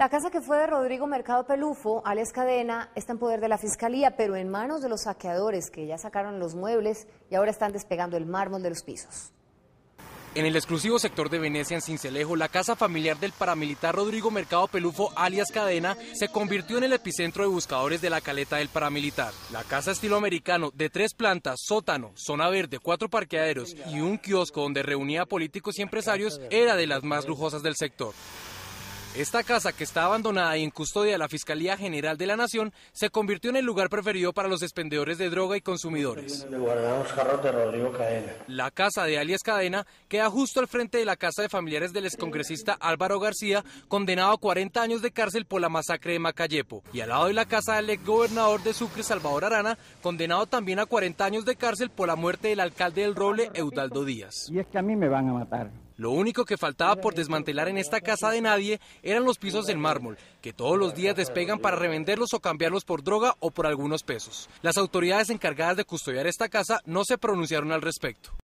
La casa que fue de Rodrigo Mercado Pelufo, alias Cadena, está en poder de la Fiscalía, pero en manos de los saqueadores que ya sacaron los muebles y ahora están despegando el mármol de los pisos. En el exclusivo sector de Venecia, en Cincelejo, la casa familiar del paramilitar Rodrigo Mercado Pelufo, alias Cadena, se convirtió en el epicentro de buscadores de la caleta del paramilitar. La casa estilo americano, de tres plantas, sótano, zona verde, cuatro parqueaderos y un kiosco donde reunía políticos y empresarios, era de las más lujosas del sector. Esta casa, que está abandonada y en custodia de la Fiscalía General de la Nación, se convirtió en el lugar preferido para los expendedores de droga y consumidores. La casa de alias Cadena queda justo al frente de la casa de familiares del excongresista Álvaro García, condenado a 40 años de cárcel por la masacre de Macayepo, y al lado de la casa del exgobernador de Sucre, Salvador Arana, condenado también a 40 años de cárcel por la muerte del alcalde del Roble, Eudaldo Díaz. Y es que a mí me van a matar. Lo único que faltaba por desmantelar en esta casa de nadie eran los pisos de mármol, que todos los días despegan para revenderlos o cambiarlos por droga o por algunos pesos. Las autoridades encargadas de custodiar esta casa no se pronunciaron al respecto.